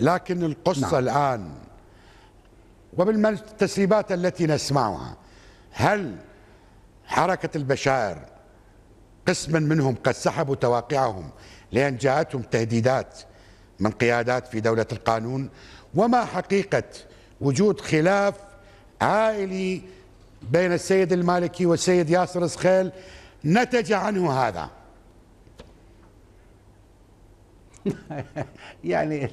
لكن القصة نعم. الآن وبالتسريبات التي نسمعها هل حركة البشائر قسما منهم قد سحبوا تواقعهم لأن جاءتهم تهديدات من قيادات في دولة القانون وما حقيقة وجود خلاف عائلي بين السيد المالكي والسيد ياسر سخيل نتج عنه هذا يعني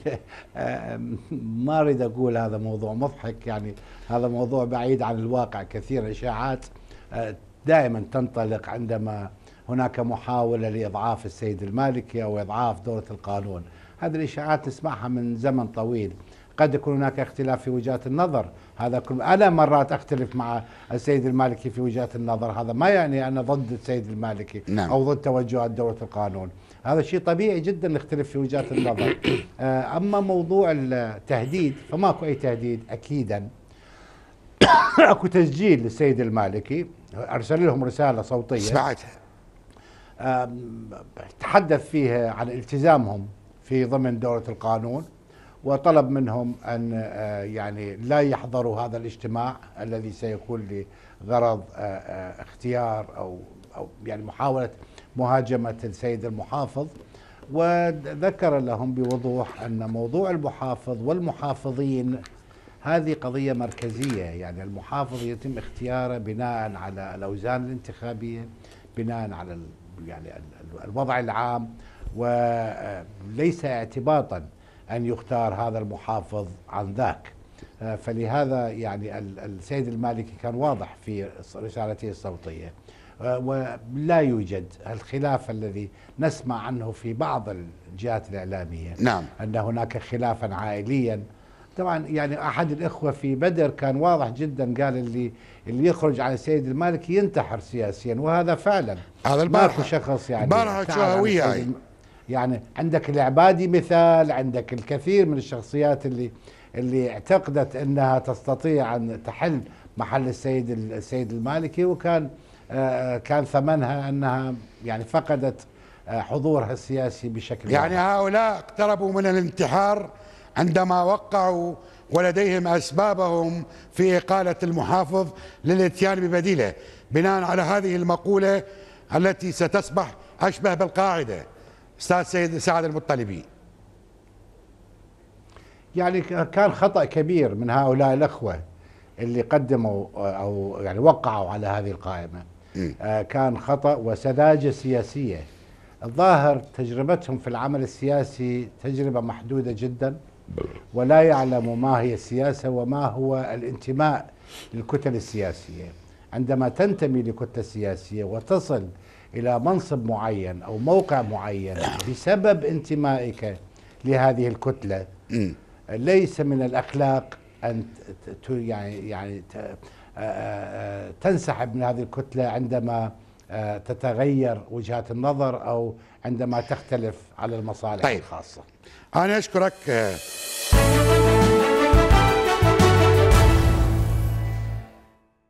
آه، ما اريد اقول هذا موضوع مضحك يعني هذا موضوع بعيد عن الواقع كثير اشاعات آه، دائما تنطلق عندما هناك محاوله لاضعاف السيد المالكي او اضعاف دوله القانون هذه الاشاعات نسمعها من زمن طويل قد يكون هناك اختلاف في وجهات النظر هذا كل أنا مرات أختلف مع السيد المالكي في وجهات النظر هذا ما يعني أنا ضد السيد المالكي نعم. أو ضد توجهات دولة القانون هذا شيء طبيعي جدا نختلف في وجهات النظر آه، أما موضوع التهديد فماكو أي تهديد أكيدا اكو تسجيل للسيد المالكي ارسل لهم رساله صوتيه سمعتها تحدث فيها عن التزامهم في ضمن دوله القانون وطلب منهم أن آه، يعني لا يحضروا هذا الاجتماع الذي سيكون لغرض آه، آه، اختيار أو أو يعني محاولة مهاجمة السيد المحافظ وذكر لهم بوضوح أن موضوع المحافظ والمحافظين هذه قضية مركزية يعني المحافظ يتم اختياره بناء على الأوزان الانتخابية بناء على يعني الوضع العام وليس اعتباطا أن يختار هذا المحافظ عن ذاك آه، فلهذا يعني السيد المالكي كان واضح في رسالته الصوتية آه، ولا يوجد الخلاف الذي نسمع عنه في بعض الجهات الإعلامية نعم. أن هناك خلافا عائليا طبعا يعني أحد الإخوة في بدر كان واضح جدا قال اللي اللي يخرج عن السيد المالكي ينتحر سياسيا وهذا فعلا هذا البارحة ماكو شخص يعني البارحة شهوية يعني عندك العبادي مثال عندك الكثير من الشخصيات اللي اللي اعتقدت انها تستطيع ان تحل محل السيد السيد المالكي وكان آه، كان ثمنها انها يعني فقدت آه، حضورها السياسي بشكل يعني واحد. هؤلاء اقتربوا من الانتحار عندما وقعوا ولديهم اسبابهم في اقاله المحافظ للاتيان ببديله بناء على هذه المقوله التي ستصبح اشبه بالقاعده استاذ سيد سعد المطلبي يعني كان خطا كبير من هؤلاء الاخوه اللي قدموا آه، او يعني وقعوا على هذه القائمه آه كان خطا وسذاجه سياسيه الظاهر تجربتهم في العمل السياسي تجربه محدوده جدا ولا يعلم ما هي السياسه وما هو الانتماء للكتل السياسيه عندما تنتمي لكتله سياسيه وتصل إلى منصب معين أو موقع معين بسبب انتمائك لهذه الكتلة ليس من الأخلاق أن يعني يعني آه، آه، آه، تنسحب من هذه الكتلة عندما تتغير وجهات النظر أو عندما تختلف على المصالح طيب. الخاصة أنا أشكرك